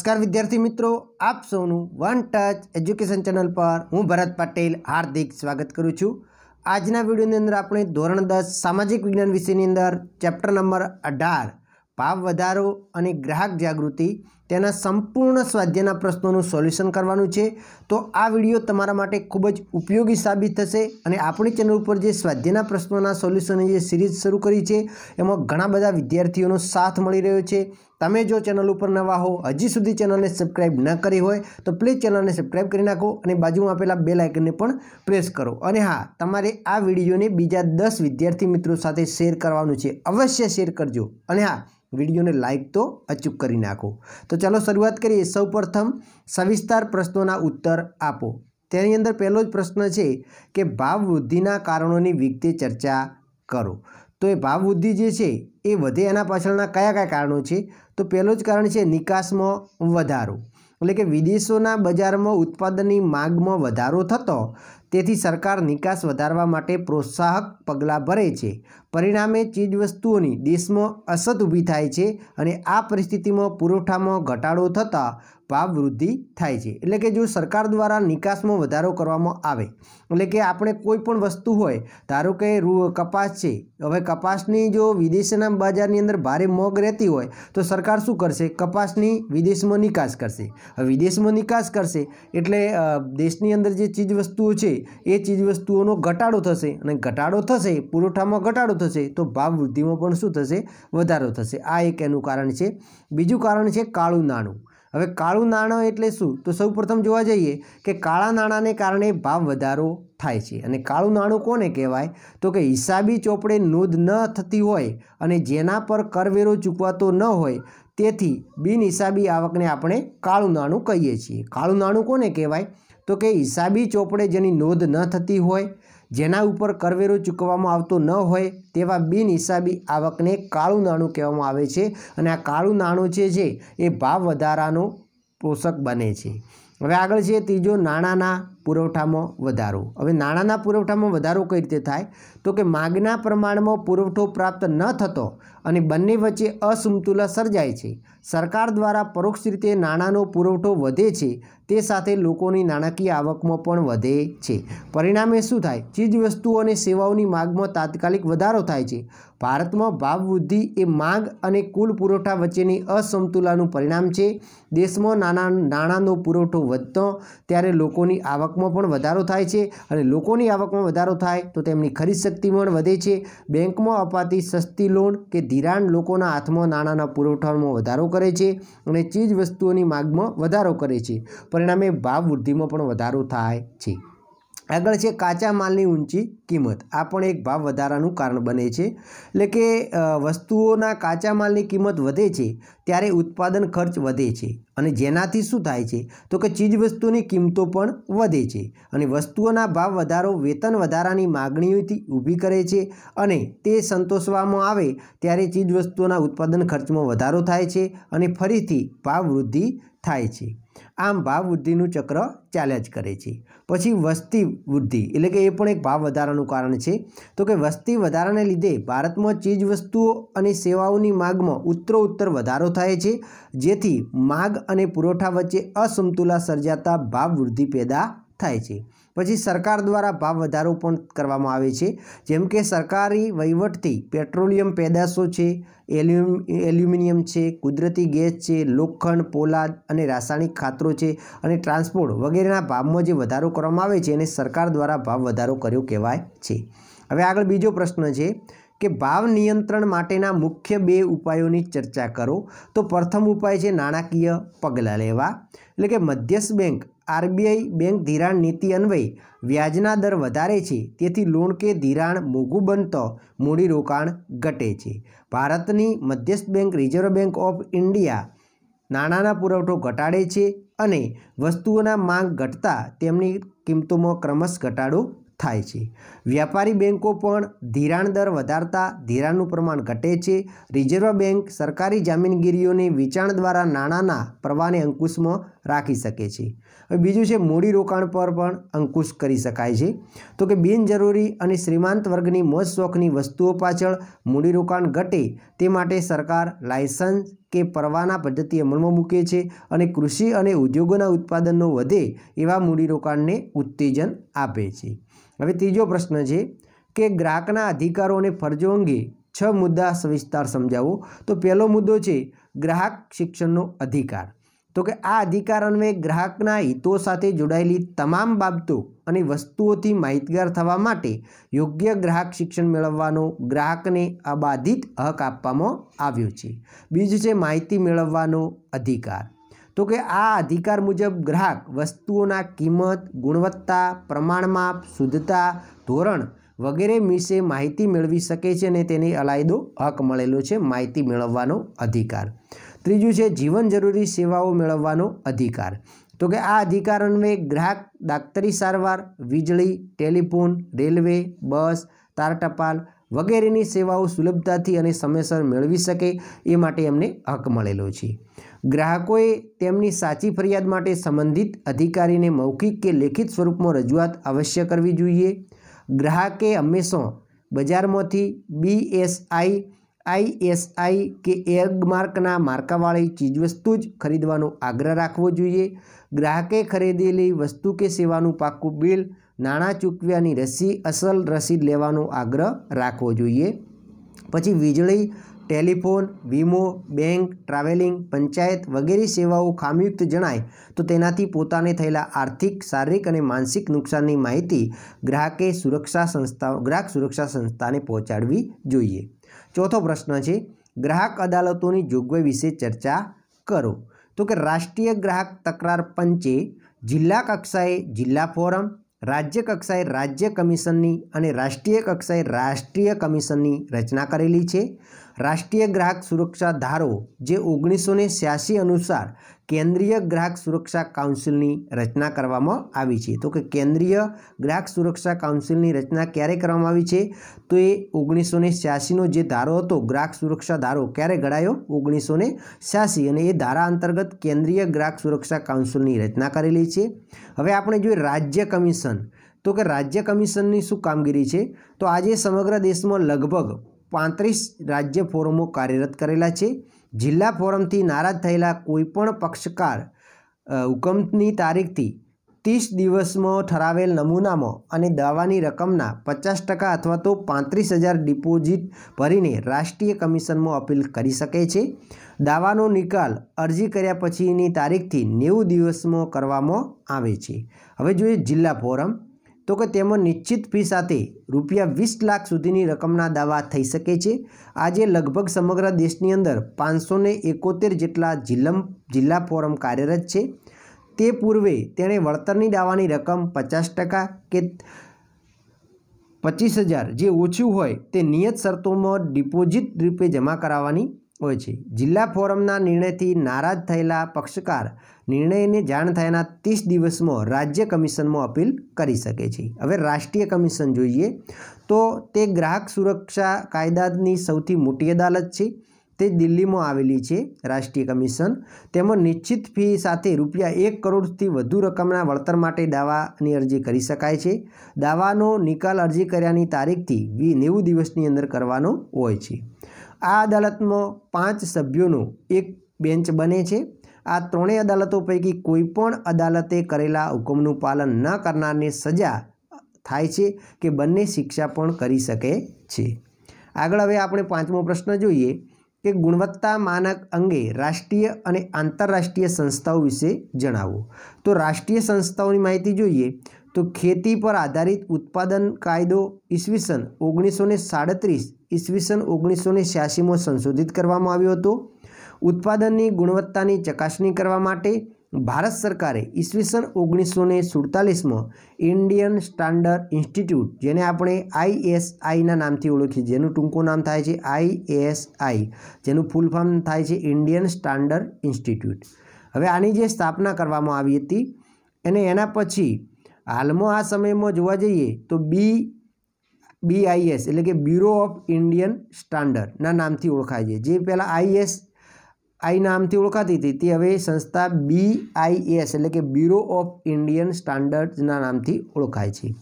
નમસ્કાર વિદ્યાર્થી મિત્રો આપ સૌનું વન ટચ એજ્યુકેશન ચેનલ પર હું ભરત પટેલ હાર્દિક સ્વાગત કરું છું આજના વિડીયોની અંદર આપણે ધોરણ દસ સામાજિક વિજ્ઞાન વિષયની અંદર ચેપ્ટર નંબર અઢાર ભાવ વધારો અને ગ્રાહક જાગૃતિ તેના સંપૂર્ણ સ્વાધ્યાયના પ્રશ્નોનું સોલ્યુશન કરવાનું છે તો આ વિડીયો તમારા માટે ખૂબ જ ઉપયોગી સાબિત થશે અને આપણી ચેનલ ઉપર જે સ્વાધ્યાયના પ્રશ્નોના સોલ્યુશનની જે સિરીઝ શરૂ કરી છે એમાં ઘણા બધા વિદ્યાર્થીઓનો સાથ મળી રહ્યો છે તમે જો ચેનલ ઉપર નવા હો હજી સુધી ચેનલને સબસ્ક્રાઈબ ન કરી હોય તો પ્લીઝ ચેનલને સબસ્ક્રાઈબ કરી નાખો અને બાજુમાં આપેલા બે લાઇકનને પણ પ્રેસ કરો અને હા તમારે આ વિડીયોને બીજા દસ વિદ્યાર્થી મિત્રો સાથે શેર કરવાનું છે અવશ્ય શેર કરજો અને હા વિડીયોને લાઇક તો અચૂક કરી નાખો તો ચાલો શરૂઆત કરીએ સૌ સવિસ્તાર પ્રશ્નોના ઉત્તર આપો તેની અંદર પહેલો જ પ્રશ્ન છે કે ભાવ વૃદ્ધિના કારણોની વિગતે ચર્ચા કરો તો એ ભાવવૃદ્ધિ જે છે એ વધે એના પાછળના કયા કયા કારણો છે તો પહેલું જ કારણ છે નિકાસમાં વધારો એટલે કે વિદેશોના બજારમાં ઉત્પાદનની માગમાં વધારો થતો તેથી સરકાર નિકાસ વધારવા માટે પ્રોત્સાહક પગલાં ભરે છે પરિણામે ચીજવસ્તુઓની દેશમાં અસત ઊભી થાય છે અને આ પરિસ્થિતિમાં પુરવઠામાં ઘટાડો થતાં ભાવ વૃદ્ધિ થાય છે એટલે કે જો સરકાર દ્વારા નિકાસમાં વધારો કરવામાં આવે એટલે કે આપણે કોઈ પણ વસ્તુ હોય ધારો કે કપાસ છે હવે કપાસની જો વિદેશના બજારની અંદર ભારે મોગ રહેતી હોય તો સરકાર શું કરશે કપાસની વિદેશમાં નિકાસ કરશે વિદેશમાં નિકાસ કરશે એટલે દેશની અંદર જે ચીજવસ્તુઓ છે એ ચીજવસ્તુઓનો ઘટાડો થશે અને ઘટાડો થશે પુરવઠામાં ઘટાડો થશે તો ભાવ વૃદ્ધિમાં પણ શું થશે વધારો થશે આ એક એનું કારણ છે બીજું કારણ છે કાળું નાણું હવે કાળું નાણાં એટલે શું તો સૌ પ્રથમ જોવા જઈએ કે કાળા નાણાંને કારણે ભાવ વધારો થાય છે અને કાળું નાણું કોને કહેવાય તો કે હિસાબી ચોપડે નોંધ ન થતી હોય અને જેના પર કરવેરો ચૂકવાતો ન હોય તેથી બિનહિસાબી આવકને આપણે કાળું નાણું કહીએ છીએ કાળું નાણું કોને કહેવાય તો કે હિસાબી ચોપડે જેની નોંધ ન થતી હોય જેના ઉપર કરવેરો ચૂકવવામાં આવતો ન હોય તેવા બિનહિસાબી આવકને કાળું નાણું કહેવામાં આવે છે અને આ કાળું નાણું છે જે એ ભાવ વધારાનો પોષક બને છે હવે આગળ છે ત્રીજો નાણાંના પુરવઠામાં વધારો હવે નાણાંના પુરવઠામાં વધારો કઈ રીતે થાય તો કે માગના પ્રમાણમાં પુરવઠો પ્રાપ્ત ન થતો અને બંને વચ્ચે અસમતુલા સર્જાય છે સરકાર દ્વારા પરોક્ષ રીતે નાણાંનો પુરવઠો વધે છે તે સાથે લોકોની નાણાકીય આવકમાં પણ વધે છે પરિણામે શું થાય ચીજવસ્તુઓ અને સેવાઓની માગમાં તાત્કાલિક વધારો થાય છે ભારતમાં ભાવવૃદ્ધિ એ માગ અને કુલ પુરવઠા વચ્ચેની અસમતુલાનું પરિણામ છે દેશમાં નાના નાણાંનો પુરવઠો વધતો ત્યારે લોકોની આવકમાં પણ વધારો થાય છે અને લોકોની આવકમાં વધારો થાય તો તેમની ખરીદ શક્તિ પણ વધે છે બેંકમાં અપાતી સસ્તી લોન કે ધિરાણ લોકોના હાથમાં નાણાંના પુરવઠામાં વધારો કરે છે અને ચીજ વસ્તુઓની માગમાં વધારો કરે છે પરિણામે ભાવ વૃદ્ધિમાં પણ વધારો થાય છે આગળ છે કાચા માલની ઊંચી કિંમત આ પણ એક ભાવ વધારાનું કારણ બને છે એટલે કે વસ્તુઓના કાચા માલની કિંમત વધે છે ત્યારે ઉત્પાદન ખર્ચ વધે છે અને જેનાથી શું થાય છે તો કે ચીજવસ્તુની કિંમતો પણ વધે છે અને વસ્તુઓના ભાવ વધારો વેતન વધારાની માગણીઓથી ઊભી કરે છે અને તે સંતોષવામાં આવે ત્યારે ચીજવસ્તુઓના ઉત્પાદન ખર્ચમાં વધારો થાય છે અને ફરીથી ભાવ વૃદ્ધિ થાય છે આમ ભાવ વૃદ્ધિનું ચક્ર ચાલ્યા જ કરે છે પછી વસ્તી વૃદ્ધિ એટલે કે એ પણ એક ભાવ વધારાનું કારણ છે તો કે વસ્તી વધારાને લીધે ભારતમાં ચીજ વસ્તુઓ અને સેવાઓની માગમાં ઉત્તરો ઉત્તર વધારો થાય છે જેથી માગ અને પુરવઠા વચ્ચે અસમતુલા સર્જાતા ભાવ વૃદ્ધિ પેદા થાય છે પછી સરકાર દ્વારા ભાવ વધારો પણ કરવામાં આવે છે જેમ કે સરકારી વહીવટથી પેટ્રોલિયમ પેદાશો છે એલ્યુમિનિયમ છે કુદરતી ગેસ છે લોખંડ પોલાદ અને રાસાયણિક ખાતરો છે અને ટ્રાન્સપોર્ટ વગેરેના ભાવમાં જે વધારો કરવામાં આવે છે એને સરકાર દ્વારા ભાવ વધારો કર્યો કહેવાય છે હવે આગળ બીજો પ્રશ્ન છે કે ભાવ નિયંત્રણ માટેના મુખ્ય બે ઉપાયોની ચર્ચા કરો તો પ્રથમ ઉપાય છે નાણાકીય પગલાં લેવા એટલે કે મધ્યસ્થ બેંક આરબીઆઈ બેંક ધિરાણ નીતિ અન્વયે વ્યાજના દર વધારે છે તેથી લોન કે ધિરાણ મોંઘું બનતો મૂડીરોકાણ ઘટે છે ભારતની મધ્યસ્થ bank Reserve Bank of India નાણાંના પુરવઠો ઘટાડે છે અને વસ્તુઓના માંગ ઘટતા તેમની કિંમતોમાં ક્રમશ ઘટાડો થાય છે વ્યાપારી બેંકો પણ ધિરાણ દર વધારતા ધિરાણનું પ્રમાણ ઘટે છે રિઝર્વ બેંક સરકારી જામીનગીરીઓને વેચાણ દ્વારા નાણાંના પ્રવાહને અંકુશમાં રાખી શકે છે હવે બીજું છે મૂડી રોકાણ પર પણ અંકુશ કરી શકાય છે તો કે બિનજરૂરી અને શ્રીમાંત વર્ગની મોજશોખની વસ્તુઓ પાછળ મૂડીરોકાણ ઘટે તે માટે સરકાર લાયસન્સ કે પરવાના પદ્ધતિ અમલમાં મૂકે છે અને કૃષિ અને ઉદ્યોગોના ઉત્પાદનો વધે એવા મૂડીરોકાણને ઉત્તેજન આપે છે હવે ત્રીજો પ્રશ્ન છે કે ગ્રાહકના અધિકારો અને ફરજો અંગે છ મુદ્દા સવિસ્તાર સમજાવો તો પહેલો મુદ્દો છે ગ્રાહક શિક્ષણનો અધિકાર તો કે આ અધિકાર અન્વયે ગ્રાહકના હિતો સાથે જોડાયેલી તમામ બાબતો અને વસ્તુઓથી માહિતગાર થવા માટે યોગ્ય ગ્રાહક શિક્ષણ મેળવવાનો ગ્રાહકને અબાધિત હક આપવામાં આવ્યો છે બીજું છે માહિતી મેળવવાનો અધિકાર તો કે આ અધિકાર મુજબ ગ્રાહક વસ્તુઓના કિંમત ગુણવત્તા પ્રમાણમાં શુદ્ધતા ધોરણ વગેરે વિશે માહિતી મેળવી શકે છે અને તેને અલાયદો હક મળેલો છે માહિતી મેળવવાનો અધિકાર ત્રીજું છે જીવન જરૂરી સેવાઓ મેળવવાનો અધિકાર તો કે આ અધિકાર અન્વયે ગ્રાહક ડાક્તરી સારવાર વીજળી ટેલિફોન રેલવે બસ તાર ટપાલ વગેરેની સેવાઓ સુલભતાથી અને સમયસર મેળવી શકે એ માટે એમને હક મળેલો છે ગ્રાહકોએ તેમની સાચી ફરિયાદ માટે સંબંધિત અધિકારીને મૌખિક કે લેખિત સ્વરૂપમાં રજૂઆત અવશ્ય કરવી જોઈએ ગ્રાહકે હંમેશા બજારમાંથી બીએસઆઈ આઈએસઆઈ કે એગમાર્કના માર્કાવાળી ચીજવસ્તુ જ ખરીદવાનો આગ્રહ રાખવો જોઈએ ગ્રાહકે ખરીદેલી વસ્તુ કે સેવાનું પાકું બિલ નાણાં ચૂકવ્યાની રસી અસલ રસીદ લેવાનો આગ્રહ રાખવો જોઈએ પછી વીજળી ટેલિફોન વીમો બેંક ટ્રાવેલિંગ પંચાયત વગેરે સેવાઓ ખામીયુક્ત જણાય તો તેનાથી પોતાને થયેલા આર્થિક શારીરિક અને માનસિક નુકસાનની માહિતી ગ્રાહકે સુરક્ષા સંસ્થા ગ્રાહક સુરક્ષા સંસ્થાને પહોંચાડવી જોઈએ ચોથો પ્રશ્ન છે ગ્રાહક અદાલતોની જોગવાઈ વિશે ચર્ચા કરો તો કે રાષ્ટ્રીય ગ્રાહક તકરાર પંચે જિલ્લા કક્ષાએ જિલ્લા ફોરમ રાજ્ય કક્ષાએ રાજ્ય કમિશનની અને રાષ્ટ્રીય કક્ષાએ રાષ્ટ્રીય કમિશનની રચના કરેલી છે રાષ્ટ્રીય ગ્રાહક સુરક્ષા ધારો જે ઓગણીસો ને છ્યાસી અનુસાર કેન્દ્રીય ગ્રાહક સુરક્ષા કાઉન્સિલની રચના કરવામાં આવી છે તો કે કેન્દ્રીય ગ્રાહક સુરક્ષા કાઉન્સિલની રચના ક્યારે કરવામાં આવી છે તો એ ઓગણીસો ને છ્યાસીનો જે ધારો હતો ગ્રાહક સુરક્ષા ધારો ક્યારે ઘડાયો ઓગણીસો ને છ્યાસી અને એ ધારા અંતર્ગત કેન્દ્રીય ગ્રાહક સુરક્ષા કાઉન્સિલની રચના કરેલી છે હવે આપણે જોઈએ રાજ્ય કમિશન તો કે રાજ્ય કમિશનની શું કામગીરી છે તો આજે સમગ્ર દેશમાં લગભગ પાંત્રીસ રાજ્ય ફોરમો કાર્યરત કરેલા છે જિલ્લા ફોરમથી નારાજ થયેલા કોઈપણ પક્ષકાર હુકમની તારીખથી ત્રીસ દિવસમાં ઠરાવેલ નમૂનામાં અને દાવાની રકમના પચાસ ટકા અથવા તો પાંત્રીસ હજાર ડિપોઝિટ ભરીને રાષ્ટ્રીય કમિશનમાં અપીલ કરી શકે છે દાવાનો નિકાલ અરજી કર્યા પછીની તારીખથી નેવું દિવસમાં કરવામાં આવે છે હવે જોઈએ જિલ્લા ફોરમ તો કે તેમાં નિશ્ચિત ફી સાથે રૂપિયા વીસ લાખ સુધીની રકમના દાવા થઈ શકે છે આજે લગભગ સમગ્ર દેશની અંદર પાંચસો એકોતેર જેટલા જિલ્લમ જિલ્લા ફોરમ કાર્યરત છે તે પૂર્વે તેણે વળતરની દાવાની રકમ પચાસ ટકા કે પચીસ હજાર જે ઓછું હોય તે નિયત શરતોમાં ડિપોઝિટ રૂપે જમા કરાવવાની હોય છે જિલ્લા ફોરમના નિર્ણયથી નારાજ થયેલા પક્ષકાર નિર્ણયને જાણ થયાના ત્રીસ દિવસમાં રાજ્ય કમિશનમાં અપીલ કરી શકે છે હવે રાષ્ટ્રીય કમિશન જોઈએ તો તે ગ્રાહક સુરક્ષા કાયદાની સૌથી મોટી અદાલત છે તે દિલ્હીમાં આવેલી છે રાષ્ટ્રીય કમિશન તેમાં નિશ્ચિત ફી સાથે રૂપિયા એક કરોડથી વધુ રકમના વળતર માટે દાવાની અરજી કરી શકાય છે દાવાનો નિકાલ અરજી કર્યાની તારીખથી વી નેવું દિવસની અંદર કરવાનો હોય છે આ અદાલતમાં પાંચ સભ્યોનો એક બેન્ચ બને છે આ ત્રણેય અદાલતો પૈકી કોઈપણ અદાલતે કરેલા હુકમનું પાલન ન કરનારને સજા થાય છે કે બંને શિક્ષા પણ કરી શકે છે આગળ હવે આપણે પાંચમો પ્રશ્ન જોઈએ કે ગુણવત્તા માનક અંગે રાષ્ટ્રીય અને આંતરરાષ્ટ્રીય સંસ્થાઓ વિશે જણાવો તો રાષ્ટ્રીય સંસ્થાઓની માહિતી જોઈએ તો ખેતી પર આધારિત ઉત્પાદન કાયદો ઈસવીસન ઓગણીસો ને સાડત્રીસ ઈસવીસન ઓગણીસો ને છ્યાસીમાં સંશોધિત કરવામાં આવ્યો હતો ઉત્પાદનની ગુણવત્તાની ચકાસણી કરવા માટે ભારત સરકારે ઈસવીસન ઓગણીસો ને સુડતાલીસમાં ઇન્ડિયન સ્ટાન્ડર્ડ ઇન્સ્ટિટ્યૂટ જેને આપણે આઈએસઆઈના નામથી ઓળખીએ જેનું ટૂંકું નામ થાય છે આઈએસઆઈ જેનું ફૂલ ફોર્મ થાય છે ઇન્ડિયન સ્ટાન્ડર્ડ ઇન્સ્ટિટ્યૂટ હવે આની જે સ્થાપના કરવામાં આવી હતી અને એના પછી હાલમાં આ સમયમાં જોવા જઈએ તો બી બીઆઈએસ એટલે કે બ્યુરો ઓફ ઇન્ડિયન સ્ટાન્ડર્ડના નામથી ઓળખાય છે જે પહેલાં આઈએસ આઈ નામથી ઓળખાતી હતી તે હવે સંસ્થા બી આઈ એસ એટલે કે બ્યુરો ઓફ ઇન્ડિયન સ્ટાન્ડર્ડના નામથી ઓળખાય છે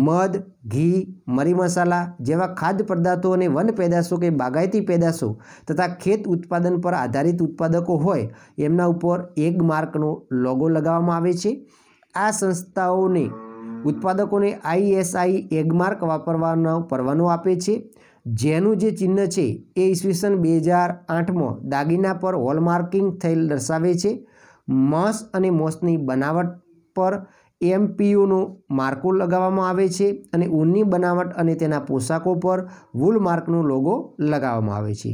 મધ ઘી મરી મસાલા જેવા ખાદ્ય પદાર્થો અને વન પેદાશો કે બાગાયતી પેદાશો તથા ખેત ઉત્પાદન પર આધારિત ઉત્પાદકો હોય એમના ઉપર એક માર્કનો લોગો લગાવવામાં આવે છે આ સંસ્થાઓને ઉત્પાદકોને આઈએસઆઈ એગમાર્ક વાપરવાનો પરવાનો આપે છે જેનું જે ચિહ્ન છે એ ઈસવીસન બે હજાર આઠમાં દાગીના પર હોલમાર્કિંગ થયેલ દર્શાવે છે મસ અને મોસની બનાવટ પર એમપીયુનું માર્કું લગાવવામાં આવે છે અને ઊનની બનાવટ અને તેના પોશાકો પર વૂલ માર્કનું લોગો લગાવવામાં આવે છે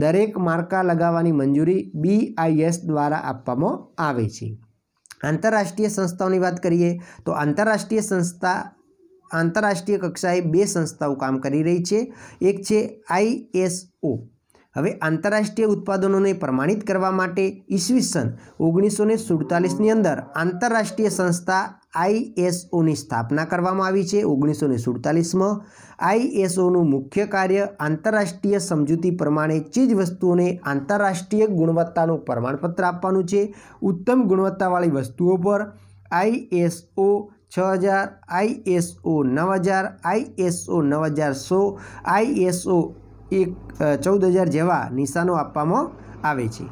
દરેક માર્કા લગાવવાની મંજૂરી બીઆઈએસ દ્વારા આપવામાં આવે છે આંતરરાષ્ટ્રીય સંસ્થાઓની વાત કરીએ તો આંતરરાષ્ટ્રીય સંસ્થા આંતરરાષ્ટ્રીય કક્ષાએ બે સંસ્થાઓ કામ કરી રહી છે એક છે આઈએસઓ હવે આંતરરાષ્ટ્રીય ઉત્પાદનોને પ્રમાણિત કરવા માટે ઈસવીસન ઓગણીસો ને સુડતાલીસની અંદર આંતરરાષ્ટ્રીય સંસ્થા આઈએસઓની સ્થાપના કરવામાં આવી છે ઓગણીસો ને સુડતાલીસમાં આઈએસઓનું મુખ્ય કાર્ય આંતરરાષ્ટ્રીય સમજૂતી પ્રમાણે ચીજ વસ્તુઓને આંતરરાષ્ટ્રીય ગુણવત્તાનું પ્રમાણપત્ર આપવાનું છે ઉત્તમ ગુણવત્તાવાળી વસ્તુઓ પર આઈએસઓ છ હજાર આઈએસઓ નવ હજાર આઈએસઓ નવ હજાર સો આઈએસઓ એક ચૌદ હજાર જેવા નિશાનો આપવામાં આવે છે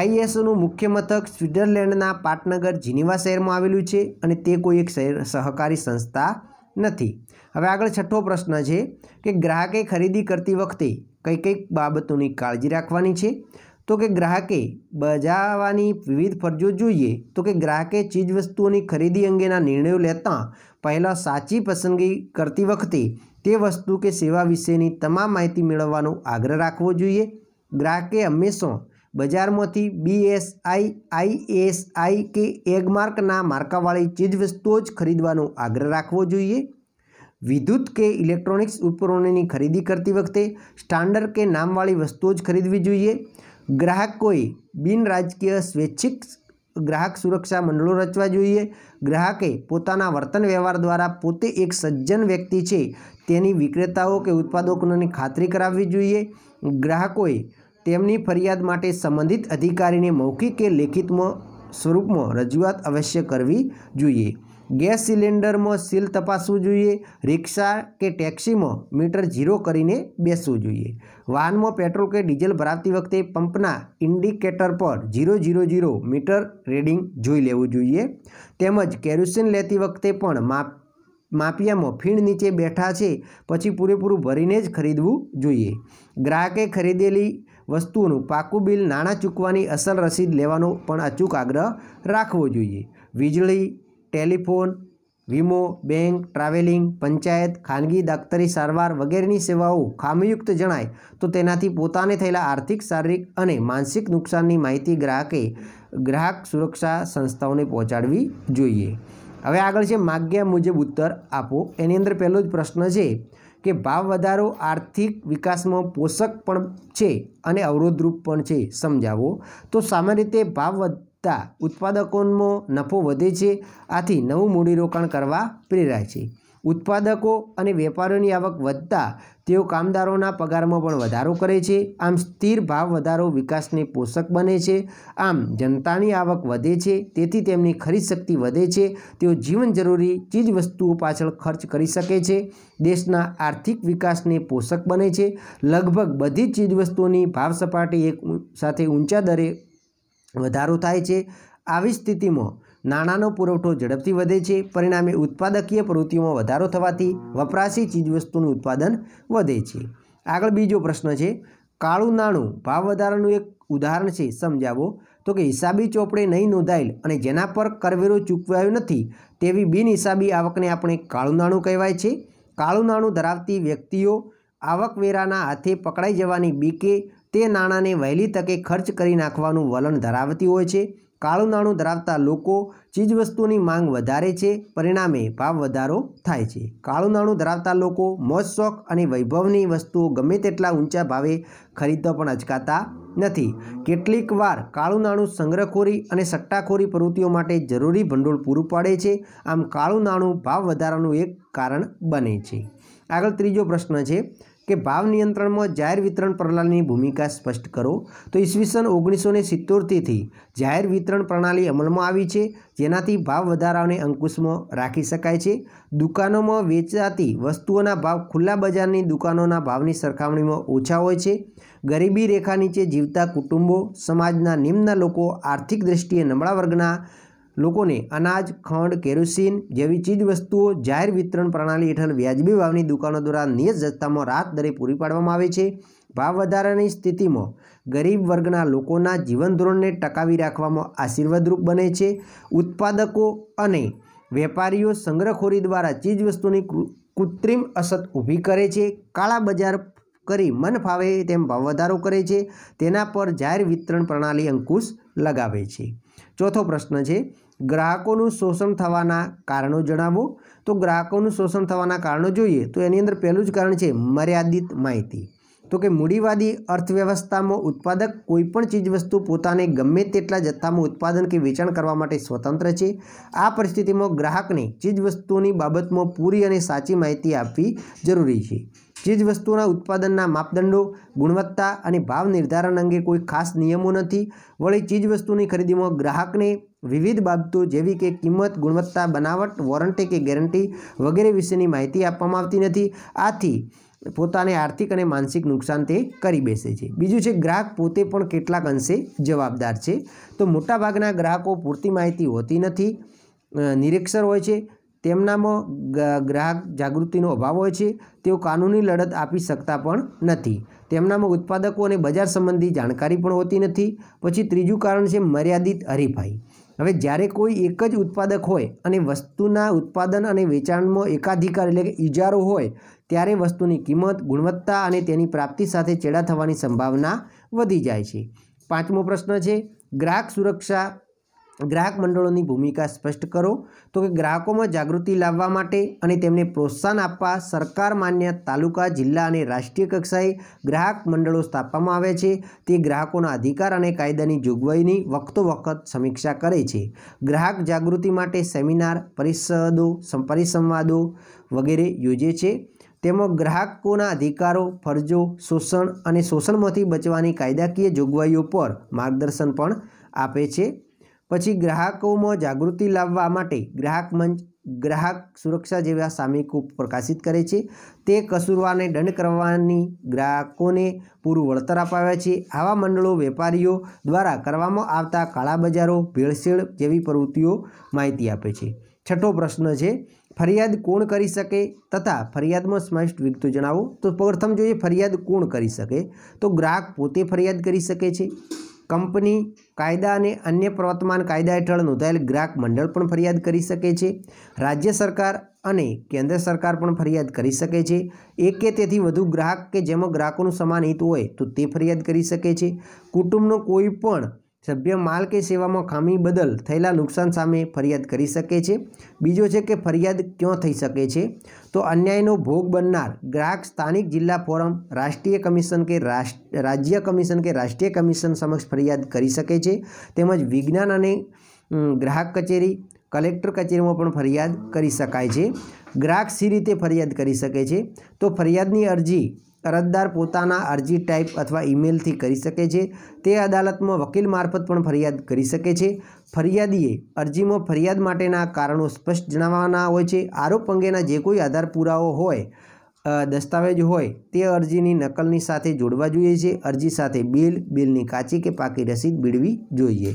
આઈએસઓનું મુખ્ય મથક સ્વિટ્ઝરલેન્ડના પાટનગર જીનીવા શહેરમાં આવેલું છે અને તે કોઈ એક સહકારી સંસ્થા નથી હવે આગળ છઠ્ઠો પ્રશ્ન છે કે ગ્રાહકે ખરીદી કરતી વખતે કઈ કઈ બાબતોની કાળજી રાખવાની છે તો કે ગ્રાહકે બજાવવાની વિવિધ ફરજો જોઈએ તો કે ગ્રાહકે ચીજવસ્તુઓની ખરીદી અંગેના નિર્ણયો લેતા પહેલાં સાચી પસંદગી કરતી વખતે તે વસ્તુ કે સેવા વિશેની તમામ માહિતી મેળવવાનો આગ્રહ રાખવો જોઈએ ગ્રાહકે હંમેશા બજારમાંથી બીએસઆઈ આઈએસઆઈ કે એગમાર્કના માર્કાવાળી ચીજવસ્તુઓ જ ખરીદવાનો આગ્રહ રાખવો જોઈએ વિદ્યુત કે ઇલેક્ટ્રોનિક્સ ઉપકરણોની ખરીદી કરતી વખતે સ્ટાન્ડર્ડ કે નામવાળી વસ્તુઓ જ ખરીદવી જોઈએ ગ્રાહકોએ બિન રાજકીય સ્વૈચ્છિક ગ્રાહક સુરક્ષા મંડળો રચવા જોઈએ ગ્રાહકે પોતાના વર્તન વ્યવહાર દ્વારા પોતે એક સજ્જન વ્યક્તિ છે તેની વિક્રેતાઓ કે ઉત્પાદકોની ખાતરી કરાવવી જોઈએ ગ્રાહકોએ તેમની ફરિયાદ માટે સંબંધિત અધિકારીને મૌખિક કે લેખિતમાં સ્વરૂપમાં રજૂઆત અવશ્ય કરવી જોઈએ ગેસ સિલિન્ડરમાં સીલ તપાસવું જોઈએ રિક્ષા કે ટેક્સીમાં મીટર ઝીરો કરીને બેસવું જોઈએ વાહનમાં પેટ્રોલ કે ડીઝલ ભરાવતી વખતે પંપના ઇન્ડિકેટર પર zero zero zero meter reading જોઈ લેવું જોઈએ તેમજ કેરોસીન લેતી વખતે પણ માપ માપિયામાં ફીણ નીચે બેઠા છે પછી પૂરેપૂરું ભરીને જ ખરીદવું જોઈએ ગ્રાહકે ખરીદેલી વસ્તુઓનું પાકું બિલ નાણાં ચૂકવાની અસલ રસીદ લેવાનો પણ અચૂક આગ્રહ રાખવો જોઈએ વીજળી ટેલિફોન વીમો બેંક ટ્રાવેલિંગ પંચાયત ખાનગી દાખતરી સારવાર વગેરેની સેવાઓ ખામીયુક્ત જણાય તો તેનાથી પોતાને થયેલા આર્થિક શારીરિક અને માનસિક નુકસાનની માહિતી ગ્રાહકે ગ્રાહક સુરક્ષા સંસ્થાઓને પહોંચાડવી જોઈએ હવે આગળ છે માગ્યા મુજબ ઉત્તર આપો એની અંદર પહેલો જ પ્રશ્ન છે કે ભાવ વધારો આર્થિક વિકાસમાં પોષક પણ છે અને અવરોધરૂપ પણ છે સમજાવો તો સામાન્ય રીતે ભાવ વધ વધતા ઉત્પાદકોનો નફો વધે છે આથી નવું મૂડીરોકાણ કરવા પ્રેરાય છે ઉત્પાદકો અને વેપારીઓની આવક વધતા તેઓ કામદારોના પગારમાં પણ વધારો કરે છે આમ સ્થિર ભાવ વધારો વિકાસને પોષક બને છે આમ જનતાની આવક વધે છે તેથી તેમની ખરીદ શક્તિ વધે છે તેઓ જીવન જરૂરી ચીજવસ્તુઓ પાછળ ખર્ચ કરી શકે છે દેશના આર્થિક વિકાસને પોષક બને છે લગભગ બધી ચીજ વસ્તુઓની ભાવ સપાટી એક સાથે ઊંચા દરે વધારો થાય છે આવી સ્થિતિમાં નાણાંનો પુરવઠો ઝડપથી વધે છે પરિણામે ઉત્પાદકીય પ્રવૃત્તિઓમાં વધારો થવાથી વપરાશી ચીજવસ્તુનું ઉત્પાદન વધે છે આગળ બીજો પ્રશ્ન છે કાળું નાણું ભાવ વધારાનું એક ઉદાહરણ છે સમજાવો તો કે હિસાબી ચોપડે નહીં નોંધાયેલ અને જેના પર કરવેરો ચૂકવાયો નથી તેવી બિનહિસાબી આવકને આપણે કાળું નાણું કહેવાય છે કાળું નાણું ધરાવતી વ્યક્તિઓ આવકવેરાના હાથે પકડાઈ જવાની બીકે તે નાણાંને વહેલી તકે ખર્ચ કરી નાખવાનું વલણ ધરાવતી હોય છે કાળું નાણું ધરાવતા લોકો ચીજવસ્તુની માંગ વધારે છે પરિણામે ભાવ વધારો થાય છે કાળું નાણું ધરાવતા લોકો મોજ શોખ અને વૈભવની વસ્તુઓ ગમે તેટલા ઊંચા ભાવે ખરીદવા પણ અચકાતા નથી કેટલીક વાર કાળું નાણું સંગ્રહખોરી અને સટ્ટાખોરી પ્રવૃત્તિઓ માટે જરૂરી ભંડોળ પૂરું પાડે છે આમ કાળું નાણું ભાવ વધારાનું એક કારણ બને છે આગળ ત્રીજો પ્રશ્ન છે કે ભાવ નિયંત્રણમાં જાહેર વિતરણ પ્રણાલીની ભૂમિકા સ્પષ્ટ કરો તો ઈસવીસન ઓગણીસો ને સિત્તોતેરથી જાહેર વિતરણ પ્રણાલી અમલમાં આવી છે જેનાથી ભાવ વધારાને અંકુશમાં રાખી શકાય છે દુકાનોમાં વેચાતી વસ્તુઓના ભાવ ખુલ્લા બજારની દુકાનોના ભાવની સરખામણીમાં ઓછા હોય છે ગરીબી રેખા નીચે જીવતા કુટુંબો સમાજના નિમ્ન લોકો આર્થિક દ્રષ્ટિએ નબળા વર્ગના લોકોને અનાજ ખંડ કેરોસીન જેવી ચીજવસ્તુઓ જાહેર વિતરણ પ્રણાલી હેઠળ વ્યાજબી ભાવની દુકાનો દ્વારા નિયત જથ્થામાં રાત દરે પૂરી પાડવામાં આવે છે ભાવ વધારાની સ્થિતિમાં ગરીબ વર્ગના લોકોના જીવન ધોરણને ટકાવી રાખવામાં આશીર્વાદરૂપ બને છે ઉત્પાદકો અને વેપારીઓ સંગ્રહખોરી દ્વારા ચીજવસ્તુની કૃત્રિમ અસર ઊભી કરે છે કાળા બજાર કરી મન ફાવે તેમ ભાવ વધારો કરે છે તેના પર જાહેર વિતરણ પ્રણાલી અંકુશ લગાવે છે ચોથો પ્રશ્ન છે ગ્રાહકોનું શોષણ થવાના કારણો જણાવો તો ગ્રાહકોનું શોષણ થવાના કારણો જોઈએ તો એની અંદર પહેલું જ કારણ છે મર્યાદિત માહિતી તો કે મૂડીવાદી અર્થવ્યવસ્થામાં ઉત્પાદક કોઈપણ ચીજવસ્તુ પોતાને ગમે તેટલા જથ્થામાં ઉત્પાદન કે વેચાણ કરવા માટે સ્વતંત્ર છે આ પરિસ્થિતિમાં ગ્રાહકને ચીજવસ્તુઓની બાબતમાં પૂરી અને સાચી માહિતી આપવી જરૂરી છે ચીજવસ્તુઓના ઉત્પાદનના માપદંડો ગુણવત્તા અને ભાવ નિર્ધારણ અંગે કોઈ ખાસ નિયમો નથી વળી ચીજવસ્તુની ખરીદીમાં ગ્રાહકને વિવિધ બાબતો જેવી કે કિંમત ગુણવત્તા બનાવટ વોરંટી કે ગેરંટી વગેરે વિશેની માહિતી આપવામાં આવતી નથી આથી પોતાને આર્થિક અને માનસિક નુકસાન તે કરી બેસે છે બીજું છે ગ્રાહક પોતે પણ કેટલાક અંશે જવાબદાર છે તો મોટાભાગના ગ્રાહકો પૂરતી માહિતી હોતી નથી નિરીક્ષર હોય છે તેમનામાં ગ્રાહક જાગૃતિનો અભાવ હોય છે તેઓ કાનૂની લડત આપી શકતા પણ નથી તેમનામાં ઉત્પાદકો અને બજાર સંબંધી જાણકારી પણ હોતી નથી પછી ત્રીજું કારણ છે મર્યાદિત હરીફાઈ હવે જ્યારે કોઈ એક જ ઉત્પાદક હોય અને વસ્તુના ઉત્પાદન અને વેચાણમાં એકાધિકાર એટલે કે ઇજારો હોય ત્યારે વસ્તુની કિંમત ગુણવત્તા અને તેની પ્રાપ્તિ સાથે ચેડા થવાની સંભાવના વધી જાય છે પાંચમો પ્રશ્ન છે ગ્રાહક સુરક્ષા ગ્રાહક મંડળોની ભૂમિકા સ્પષ્ટ કરો તો કે ગ્રાહકોમાં જાગૃતિ લાવવા માટે અને તેમને પ્રોત્સાહન આપવા સરકાર માન્ય તાલુકા જિલ્લા અને રાષ્ટ્રીય કક્ષાએ ગ્રાહક મંડળો સ્થાપવામાં આવે છે તે ગ્રાહકોના અધિકાર અને કાયદાની જોગવાઈની વખતો વખત સમીક્ષા કરે છે ગ્રાહક જાગૃતિ માટે સેમિનાર પરિષદો પરિસંવાદો વગેરે યોજે છે તેમાં ગ્રાહકોના અધિકારો ફરજો શોષણ અને શોષણમાંથી બચવાની કાયદાકીય જોગવાઈઓ પર માર્ગદર્શન પણ આપે છે પછી ગ્રાહકોમાં જાગૃતિ લાવવા માટે ગ્રાહક મંચ ગ્રાહક સુરક્ષા જેવા સામયિકો પ્રકાશિત કરે છે તે કસુરવારને દંડ કરવાની ગ્રાહકોને પૂરું વળતર અપાવ્યા છે આવા મંડળો વેપારીઓ દ્વારા કરવામાં આવતા કાળા બજારો ભેળસેળ જેવી પ્રવૃત્તિઓ માહિતી આપે છે છઠ્ઠો પ્રશ્ન છે ફરિયાદ કોણ કરી શકે તથા ફરિયાદમાં સ્પષ્ટ વિગતો જણાવો તો પ્રથમ જોઈએ ફરિયાદ કોણ કરી શકે તો ગ્રાહક પોતે ફરિયાદ કરી શકે છે કંપની કાયદા અને અન્ય પ્રવર્તમાન કાયદા હેઠળ નોંધાયેલ ગ્રાહક મંડળ પણ ફરિયાદ કરી શકે છે રાજ્ય સરકાર અને કેન્દ્ર સરકાર પણ ફરિયાદ કરી શકે છે એક કે તેથી વધુ ગ્રાહક કે જેમાં ગ્રાહકોનું સમાન હિત હોય તો તે ફરિયાદ કરી શકે છે કુટુંબનો કોઈ પણ સભ્ય માલ કે સેવામાં ખામી બદલ થયેલા નુકસાન સામે ફરિયાદ કરી શકે છે બીજો છે કે ફરિયાદ ક્યાં થઈ શકે છે તો અન્યાયનો ભોગ બનનાર ગ્રાહક સ્થાનિક જિલ્લા ફોરમ રાષ્ટ્રીય કમિશન કે રાજ્ય કમિશન કે રાષ્ટ્રીય કમિશન સમક્ષ ફરિયાદ કરી શકે છે તેમજ વિજ્ઞાન અને ગ્રાહક કચેરી કલેક્ટર કચેરીમાં પણ ફરિયાદ કરી શકાય છે ગ્રાહક સી રીતે ફરિયાદ કરી શકે છે તો ફરિયાદની અરજી અરજદાર પોતાના અરજી ટાઈપ અથવા ઈમેલથી કરી શકે છે તે અદાલતમાં વકીલ મારફત પણ ફરિયાદ કરી શકે છે ફરિયાદીએ અરજીમાં ફરિયાદ માટેના કારણો સ્પષ્ટ જણાવવાના હોય છે આરોપ અંગેના જે કોઈ આધાર પુરાવો હોય દસ્તાવેજ હોય તે અરજીની નકલની સાથે જોડવા જોઈએ છે અરજી સાથે બિલ બિલની કાચી કે પાકી રસીદ મેળવી જોઈએ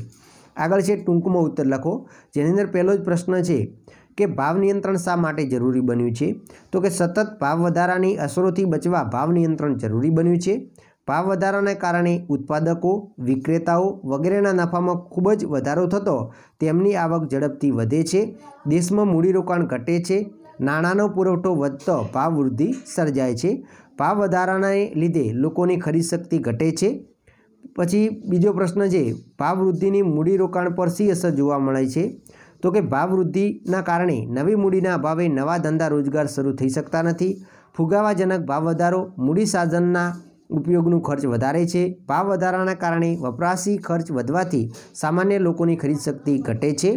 આગળ છે ટૂંકમાં ઉત્તર લખો જેની અંદર પહેલો જ પ્રશ્ન છે કે ભાવ નિયંત્રણ શા માટે જરૂરી બન્યું છે તો કે સતત ભાવ વધારાની અસરોથી બચવા ભાવ નિયંત્રણ જરૂરી બન્યું છે ભાવ વધારાને કારણે ઉત્પાદકો વિક્રેતાઓ વગેરેના નફામાં ખૂબ જ વધારો થતો તેમની આવક ઝડપથી વધે છે દેશમાં મૂડીરોકાણ ઘટે છે નાણાંનો પુરવઠો વધતો ભાવ વૃદ્ધિ સર્જાય છે ભાવ વધારાને લીધે લોકોની ખરીદ શક્તિ ઘટે છે પછી બીજો પ્રશ્ન છે ભાવ વૃદ્ધિની મૂડીરોકાણ પર સી અસર જોવા મળે છે તો કે ભાવવૃદ્ધિના કારણે નવી મૂડીના અભાવે નવા ધંધા રોજગાર શરૂ થઈ શકતા નથી ફુગાવાજનક ભાવ વધારો મૂડી સાધનના ઉપયોગનું ખર્ચ વધારે છે ભાવ વધારાના કારણે વપરાશી ખર્ચ વધવાથી સામાન્ય લોકોની ખરીદ શક્તિ ઘટે છે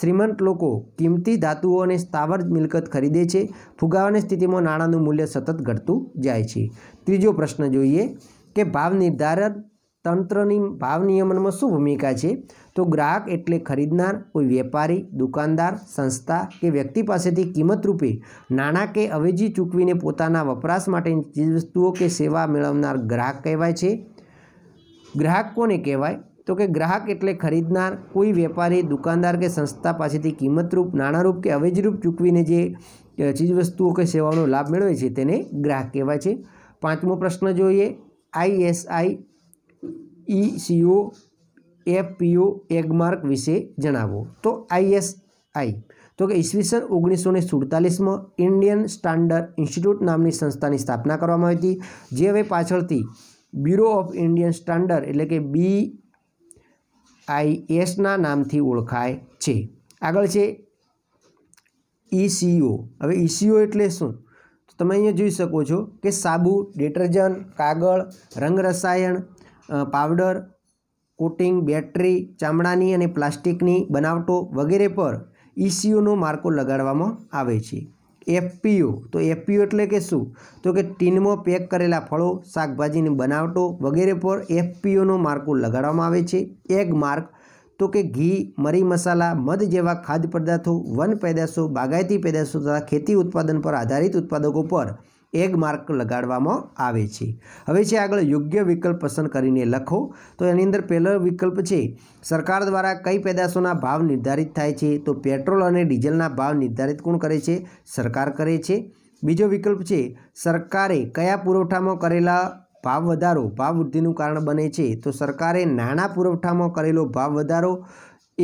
શ્રીમંત લોકો કિંમતી ધાતુઓ અને સ્થાવર મિલકત ખરીદે છે ફુગાવાની સ્થિતિમાં નાણાંનું મૂલ્ય સતત ઘટતું જાય છે ત્રીજો પ્રશ્ન જોઈએ કે ભાવ નિર્ધારણ તંત્રની ભાવ નિયમનમાં શું ભૂમિકા છે તો ગ્રાહક એટલે ખરીદનાર કોઈ વેપારી દુકાનદાર સંસ્થા કે વ્યક્તિ પાસેથી કિંમતરૂપે નાણાં કે અવેજી ચૂકવીને પોતાના વપરાશ માટેની ચીજવસ્તુઓ કે સેવા મેળવનાર ગ્રાહક કહેવાય છે ગ્રાહક કોને કહેવાય તો કે ગ્રાહક એટલે ખરીદનાર કોઈ વેપારી દુકાનદાર કે સંસ્થા પાસેથી કિંમતરૂપ નાણાંરૂપ કે અવેજીરૂપ ચૂકવીને જે ચીજવસ્તુઓ કે સેવાનો લાભ મેળવે છે તેને ગ્રાહક કહેવાય છે પાંચમો પ્રશ્ન જોઈએ આઈએસઆઈ ઈસીઓ એફપીયુ એગમાર્ક વિશે જણાવો તો આઈએસઆઈ તો કે ઈસવીસન ઓગણીસો ને સુડતાલીસમાં ઇન્ડિયન સ્ટાન્ડર્ડ ઇન્સ્ટિટ્યૂટ નામની સંસ્થાની સ્થાપના કરવામાં આવી હતી જે હવે પાછળથી બ્યુરો ઓફ ઇન્ડિયન સ્ટાન્ડર્ડ એટલે કે બી આઈ એસના નામથી ઓળખાય છે આગળ છે ઈસીઓ હવે ઇસીઓ એટલે શું તો તમે અહીંયા જોઈ શકો છો કે સાબુ ડિટર્જન્ટ કાગળ રંગ રસાયણ પાવડર કોટિંગ બેટરી ચામડાની અને પ્લાસ્ટિકની બનાવટો વગેરે પર ઇસીયુનો માર્કો લગાડવામાં આવે છે એફપીયુ તો એફપીયુ એટલે કે શું તો કે ટીનમાં પેક કરેલા ફળો શાકભાજીની બનાવટો વગેરે પર એફપીયુનો માર્કો લગાડવામાં આવે છે એગ માર્ક તો કે ઘી મરી મસાલા મધ જેવા ખાદ્ય પદાર્થો વન પેદાશો બાગાયતી પેદાશો તથા ખેતી ઉત્પાદન પર આધારિત ઉત્પાદકો પર એક માર્ક લગાડવામાં આવે છે હવે છે આગળ યોગ્ય વિકલ્પ પસંદ કરીને લખો તો એની અંદર પહેલો વિકલ્પ છે સરકાર દ્વારા કઈ પેદાશોના ભાવ નિર્ધારિત થાય છે તો પેટ્રોલ અને ડીઝલના ભાવ નિર્ધારિત કોણ કરે છે સરકાર કરે છે બીજો વિકલ્પ છે સરકારે કયા પુરવઠામાં કરેલા ભાવ વધારો ભાવ વૃદ્ધિનું કારણ બને છે તો સરકારે નાણાં પુરવઠામાં કરેલો ભાવ વધારો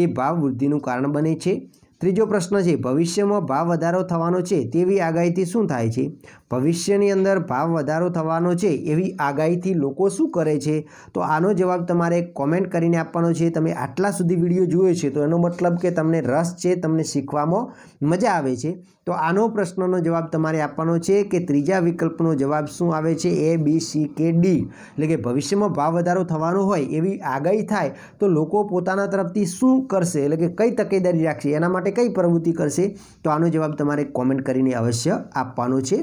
એ ભાવ વૃદ્ધિનું કારણ બને છે ત્રીજો પ્રશ્ન છે ભવિષ્યમાં ભાવ વધારો થવાનો છે તેવી આગાહીથી શું થાય છે ભવિષ્યની અંદર ભાવ વધારો થવાનો છે એવી આગાહીથી લોકો શું કરે છે તો આનો જવાબ તમારે કોમેન્ટ કરીને આપવાનો છે તમે આટલા સુધી વિડીયો જોયો છે તો એનો મતલબ કે તમને રસ છે તમને શીખવામાં મજા આવે છે તો આનો પ્રશ્નનો જવાબ તમારે આપવાનો છે કે ત્રીજા વિકલ્પનો જવાબ શું આવે છે એ બી સી કે ડી એટલે કે ભવિષ્યમાં ભાવ વધારો થવાનો હોય એવી આગાહી થાય તો લોકો પોતાના તરફથી શું કરશે એટલે કે કઈ તકેદારી રાખશે એના માટે કઈ પ્રવૃત્તિ કરશે તો આનો જવાબ તમારે કોમેન્ટ કરીને અવશ્ય આપવાનો છે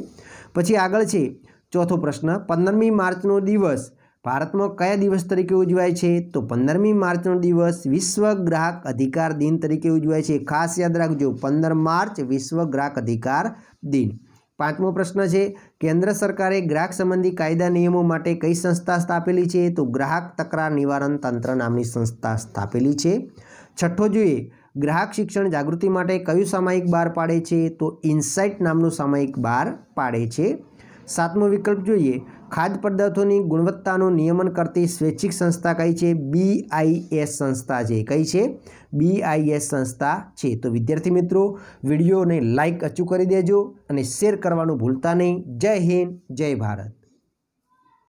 પછી આગળ છે ચોથો પ્રશ્ન પંદરમી માર્ચનો દિવસ ભારતમાં કયા દિવસ તરીકે ઉજવાય છે તો પંદરમી માર્ચનો દિવસ વિશ્વ ગ્રાહક અધિકાર દિન તરીકે ઉજવાય છે ખાસ યાદ રાખજો પંદર માર્ચ વિશ્વ ગ્રાહક અધિકાર દિન પાંચમો પ્રશ્ન છે કેન્દ્ર સરકારે ગ્રાહક સંબંધી કાયદા નિયમો માટે કઈ સંસ્થા સ્થાપેલી છે તો ગ્રાહક તકરાર નિવારણ તંત્ર નામની સંસ્થા સ્થાપેલી છે છઠ્ઠો જોઈએ ગ્રાહક શિક્ષણ જાગૃતિ માટે કયું સામાયિક બહાર પાડે છે તો ઇન્સાઇટ નામનું સામાયિક બહાર પાડે છે સાતમો વિકલ્પ જોઈએ ખાદ્ય પદાર્થોની ગુણવત્તાનું નિયમન કરતી સ્વૈચ્છિક સંસ્થા કઈ છે બીઆઈએસ સંસ્થા છે કઈ છે બીઆઈએસ સંસ્થા છે તો વિદ્યાર્થી મિત્રો વિડીયોને લાઇક અચૂક કરી દેજો અને શેર કરવાનું ભૂલતા નહીં જય હિન્દ જય ભારત